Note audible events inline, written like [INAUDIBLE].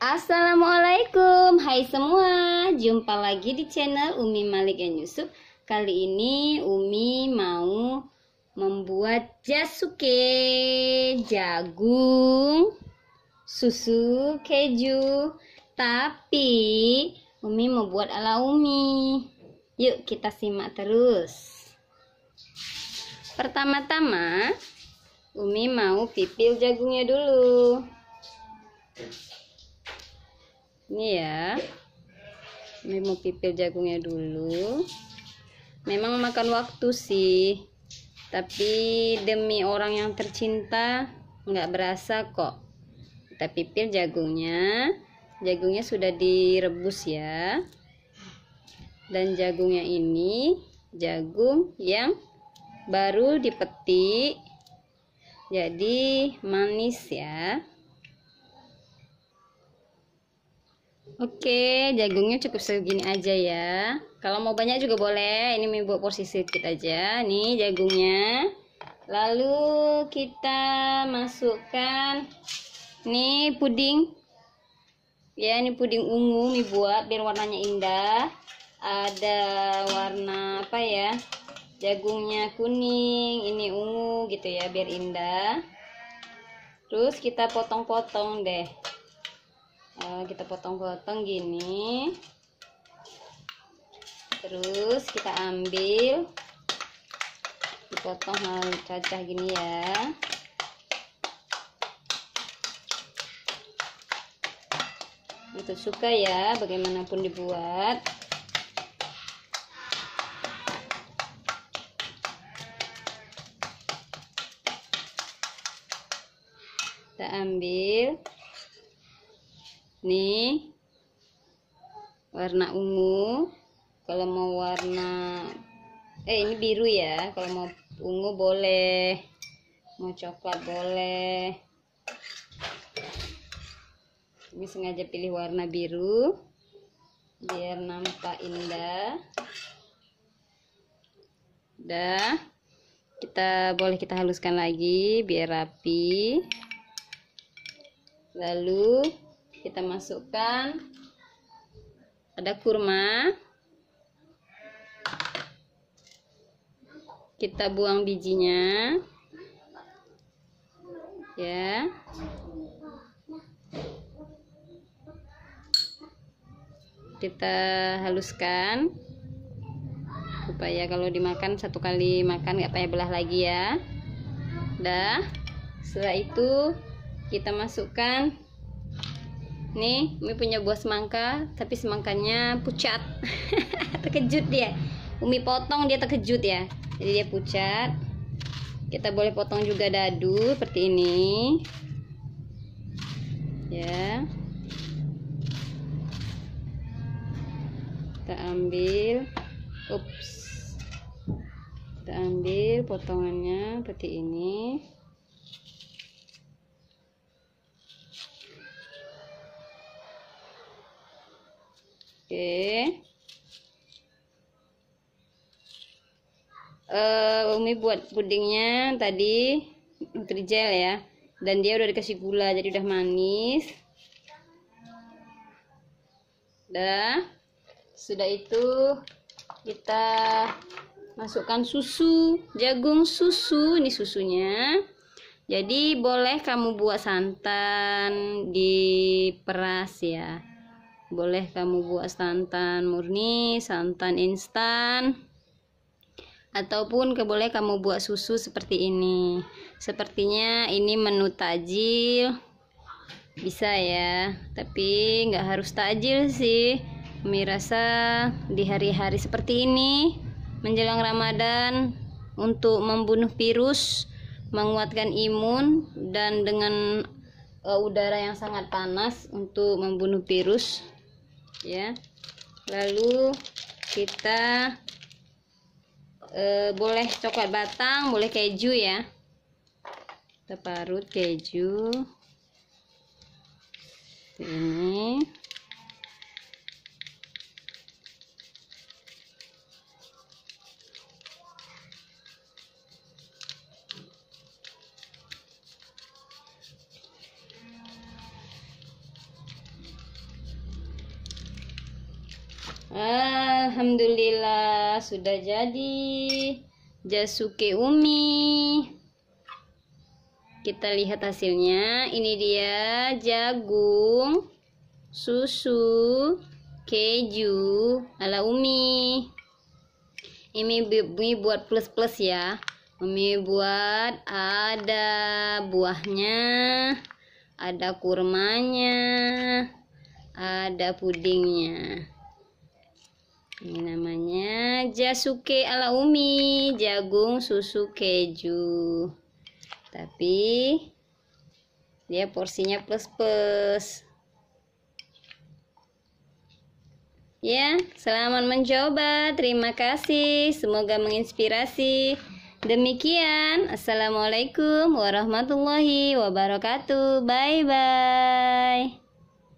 Assalamualaikum, hai semua Jumpa lagi di channel Umi Malik dan Yusuf Kali ini Umi mau membuat jasuke Jagung Susu keju Tapi Umi mau buat ala Umi Yuk kita simak terus Pertama-tama Umi mau pipil jagungnya dulu ini ya ini mau pipil jagungnya dulu memang makan waktu sih tapi demi orang yang tercinta nggak berasa kok kita pipil jagungnya jagungnya sudah direbus ya dan jagungnya ini jagung yang baru dipetik jadi manis ya Oke, jagungnya cukup segini aja ya. Kalau mau banyak juga boleh. Ini mie buat porsi sedikit aja. Nih jagungnya. Lalu kita masukkan nih puding. Ya, ini puding ungu mie buat biar warnanya indah. Ada warna apa ya? Jagungnya kuning, ini ungu gitu ya biar indah. Terus kita potong-potong deh. Eh, kita potong-potong gini terus kita ambil dipotong hal cacah gini ya untuk suka ya bagaimanapun dibuat kita ambil nih warna ungu kalau mau warna eh ini biru ya kalau mau ungu boleh mau coklat boleh ini sengaja pilih warna biru biar nampak indah udah kita boleh kita haluskan lagi biar rapi lalu kita masukkan ada kurma kita buang bijinya ya kita haluskan supaya kalau dimakan satu kali makan nggak payah belah lagi ya dah setelah itu kita masukkan nih Umi punya buah semangka tapi semangkanya pucat [LAUGHS] terkejut dia Umi potong dia terkejut ya jadi dia pucat kita boleh potong juga dadu seperti ini ya kita ambil ups kita ambil potongannya seperti ini Oke. Uh, Umi buat pudingnya tadi nutrijel ya. Dan dia udah dikasih gula jadi udah manis. Dah, Sudah itu kita masukkan susu, jagung susu ini susunya. Jadi boleh kamu buat santan di peras ya boleh kamu buat santan murni santan instan ataupun keboleh kamu buat susu seperti ini sepertinya ini menu tajil bisa ya tapi nggak harus tajil sih kami rasa di hari-hari seperti ini menjelang Ramadan untuk membunuh virus menguatkan imun dan dengan eh, udara yang sangat panas untuk membunuh virus ya lalu kita e, boleh coklat batang boleh keju ya kita parut keju ini Alhamdulillah sudah jadi Jasuke Umi kita lihat hasilnya ini dia jagung susu keju ala Umi ini Umi buat plus-plus ya Umi buat ada buahnya ada kurmanya ada pudingnya ini namanya jasuke ala umi jagung susu keju tapi dia porsinya plus plus ya selamat mencoba terima kasih semoga menginspirasi Demikian, Assalamualaikum warahmatullahi wabarakatuh. Bye bye.